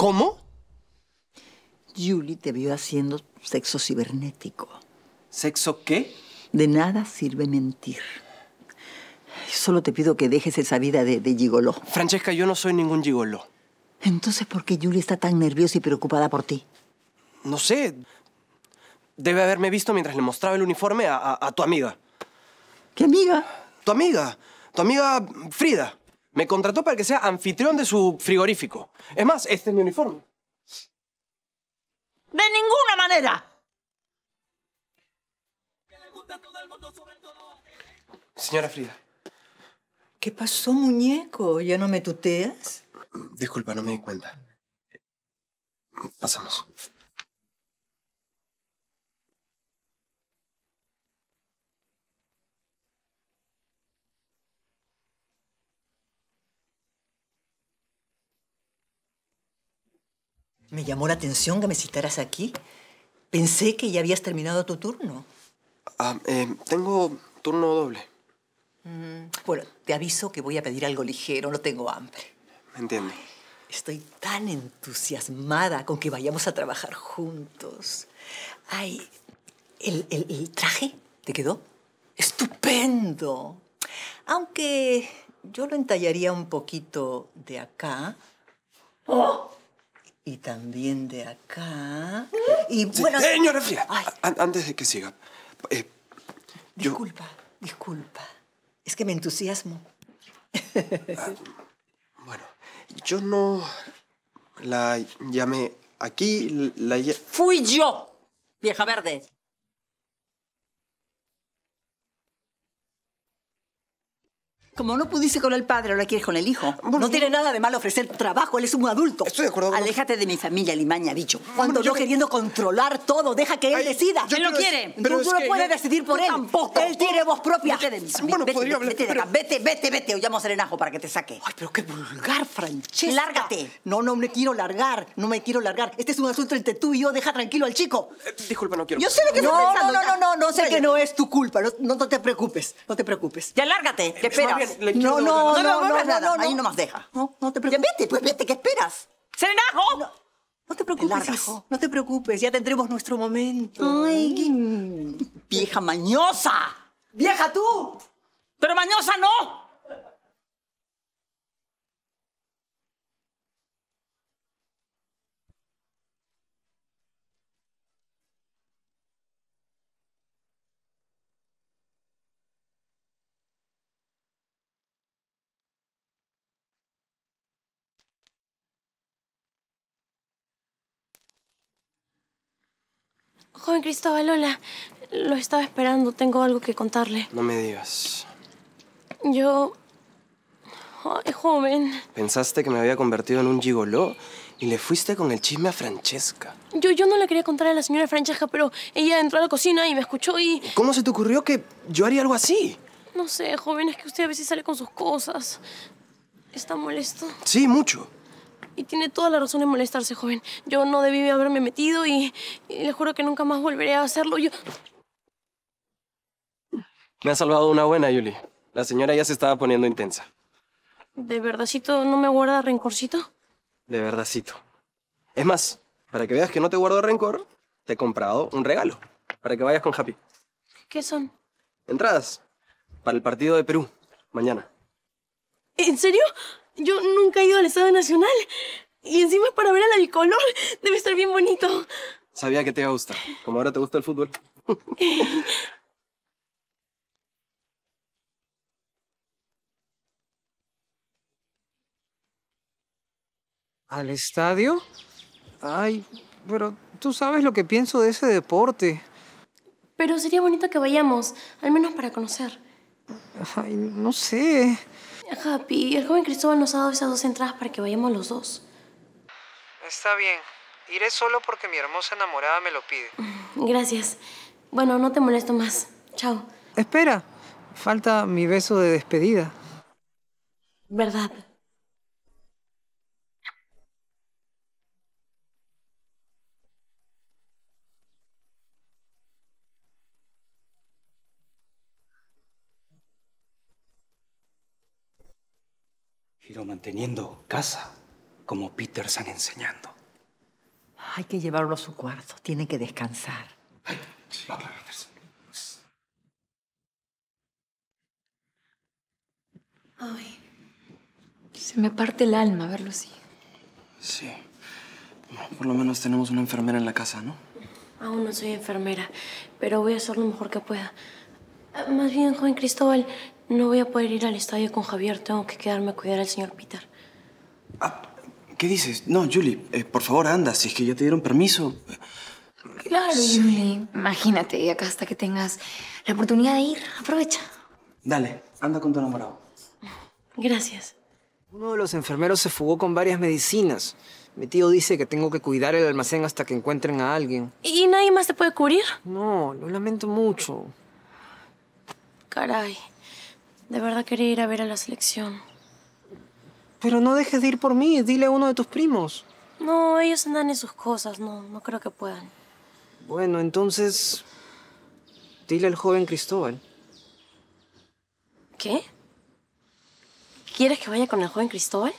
¿Cómo? Julie te vio haciendo sexo cibernético. ¿Sexo qué? De nada sirve mentir. Solo te pido que dejes esa vida de, de gigoló. Francesca, yo no soy ningún gigolo. Entonces, ¿por qué Julie está tan nerviosa y preocupada por ti? No sé. Debe haberme visto mientras le mostraba el uniforme a tu amiga. ¿Qué amiga? Tu amiga. Tu amiga Frida. Me contrató para que sea anfitrión de su frigorífico. Es más, este es mi uniforme. ¡De ninguna manera! Señora Frida. ¿Qué pasó, muñeco? ¿Ya no me tuteas? Disculpa, no me di cuenta. Pasamos. Me llamó la atención que me citaras aquí. Pensé que ya habías terminado tu turno. Ah, eh, tengo turno doble. Mm, bueno, te aviso que voy a pedir algo ligero, no tengo hambre. Me entiendes? Estoy tan entusiasmada con que vayamos a trabajar juntos. Ay, el, el traje te quedó estupendo. Aunque yo lo entallaría un poquito de acá. ¡Oh! Y también de acá. Y bueno... Eh, señora antes de que siga. Eh, disculpa, disculpa. Es que me entusiasmo. Ah, bueno, yo no la llamé aquí. La... Fui yo, vieja verde. Como no pudiste con el padre, ahora quieres con el hijo. no tiene nada de malo ofrecer trabajo, él es un adulto. Estoy de acuerdo. Aléjate de mi familia, Limaña, dicho Cuando yo, queriendo controlar todo, deja que él decida. él lo quiere. Pero tú, no puedes decidir por él. Tampoco. Él tiene voz propia. Vete de Bueno, vete, vete, vete Vete, O llamo a Serenajo para que te saque. Ay, pero qué vulgar, Francesca. Lárgate. No, no me quiero largar. No me quiero largar. Este es un asunto entre tú y yo. Deja tranquilo al chico. Eh, disculpa, no quiero. Yo sé lo que no, estás pensando. No, no, no, no, no sé que no es tu culpa. No, te preocupes. No te preocupes. Ya lárgate. Eh, espera. No, no, no, no, no, nada. Ahí más deja. No, no te preocupes. vete, pues vete, ¿qué esperas? ¡Serenajo! No, no te preocupes, no te preocupes, ya tendremos nuestro momento. Ay, qué mm. vieja mañosa. ¡Vieja tú! ¡Pero mañosa no! Joven Cristóbal, hola. Lo estaba esperando. Tengo algo que contarle. No me digas. Yo... Ay, joven. ¿Pensaste que me había convertido en un gigoló? Y le fuiste con el chisme a Francesca. Yo, yo no le quería contar a la señora Francesca, pero ella entró a la cocina y me escuchó y... ¿Cómo se te ocurrió que yo haría algo así? No sé, joven, es que usted a veces sale con sus cosas. ¿Está molesto? Sí, mucho. Y tiene toda la razón de molestarse, joven. Yo no debí haberme metido y, le juro que nunca más volveré a hacerlo. Yo... Me ha salvado una buena, Yuli. La señora ya se estaba poniendo intensa. ¿De verdadcito no me guarda rencorcito? De verdadcito. Es más, para que veas que no te guardo rencor, te he comprado un regalo para que vayas con Happy. ¿Qué son? Entradas para el partido de Perú, mañana. ¿En serio? Yo nunca he ido al estadio Nacional. Y encima es para ver al bicolor. Debe estar bien bonito. Sabía que te gusta, a gustar. Como ahora te gusta el fútbol. ¿Al estadio? Ay, pero tú sabes lo que pienso de ese deporte. Pero sería bonito que vayamos, al menos para conocer. Ay, no sé. Happy, el joven Cristóbal nos ha dado esas dos entradas para que vayamos los dos. Está bien. Iré solo porque mi hermosa enamorada me lo pide. Mm, gracias. Bueno, no te molesto más. Chao. Espera. Falta mi beso de despedida. ¿Verdad? manteniendo casa, como Peter están enseñando. Hay que llevarlo a su cuarto. Tiene que descansar. Ay, se me parte el alma verlo así. Sí. por lo menos tenemos una enfermera en la casa, ¿no? Aún no soy enfermera, pero voy a hacer lo mejor que pueda. Ah, más bien, Juan Cristóbal, no voy a poder ir al estadio con Javier. Tengo que quedarme a cuidar al señor Peter. Ah, ¿Qué dices? No, Julie, eh, por favor, anda. Si es que ya te dieron permiso. Claro, Julie. Imagínate, acá hasta que tengas la oportunidad de ir. Aprovecha. Dale, anda con tu enamorado. Gracias. Uno de los enfermeros se fugó con varias medicinas. Mi tío dice que tengo que cuidar el almacén hasta que encuentren a alguien. ¿Y nadie más te puede cubrir? No, lo lamento mucho. Caray. De verdad quería ir a ver a la selección. Pero no dejes de ir por mí, dile a uno de tus primos. No, ellos andan en sus cosas, no, no creo que puedan. Bueno, entonces... Dile al joven Cristóbal. ¿Qué? ¿Quieres que vaya con el joven Cristóbal?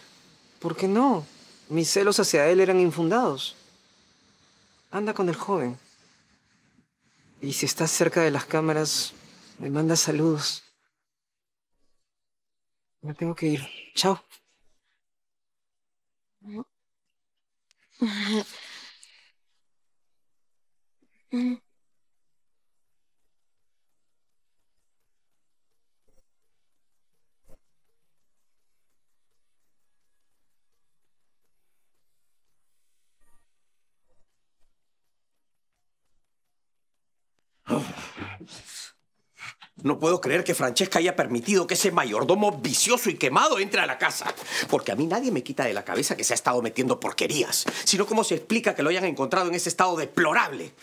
¿Por qué no? Mis celos hacia él eran infundados. Anda con el joven. Y si estás cerca de las cámaras, me manda saludos. Me tengo que ir. Chao. No puedo creer que Francesca haya permitido que ese mayordomo vicioso y quemado entre a la casa. Porque a mí nadie me quita de la cabeza que se ha estado metiendo porquerías, sino cómo se explica que lo hayan encontrado en ese estado deplorable.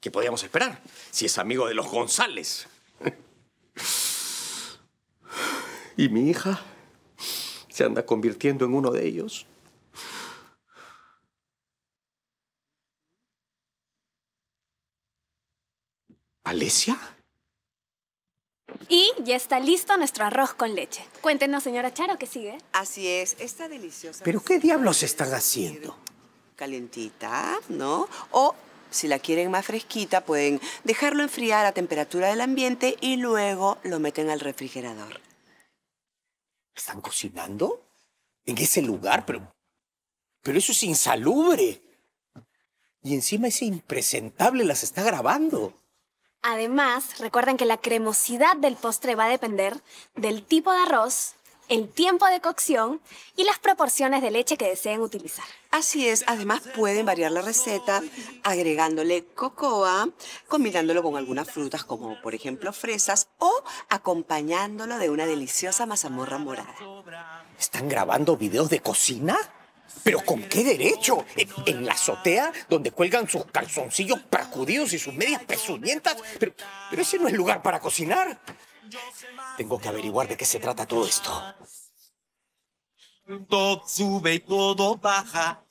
¿Qué podíamos esperar si es amigo de los González? ¿Y mi hija se anda convirtiendo en uno de ellos? ¿Alesia? Y ya está listo nuestro arroz con leche. Cuéntenos, señora Charo, ¿qué sigue? Así es, está deliciosa. ¿Pero qué diablos están haciendo? Calentita, ¿no? O si la quieren más fresquita, pueden dejarlo enfriar a temperatura del ambiente y luego lo meten al refrigerador. ¿Están cocinando? ¿En ese lugar? Pero, pero eso es insalubre. Y encima ese impresentable las está grabando. Además, recuerden que la cremosidad del postre va a depender del tipo de arroz, el tiempo de cocción y las proporciones de leche que deseen utilizar. Así es, además pueden variar la receta agregándole cocoa, combinándolo con algunas frutas como por ejemplo fresas o acompañándolo de una deliciosa mazamorra morada. ¿Están grabando videos de cocina? ¿Pero con qué derecho? ¿En, la azotea donde cuelgan sus calzoncillos perjudidos y sus medias pesuñentas? Pero, pero ese no es lugar para cocinar. Tengo que averiguar de qué se trata todo esto. Todo sube todo baja.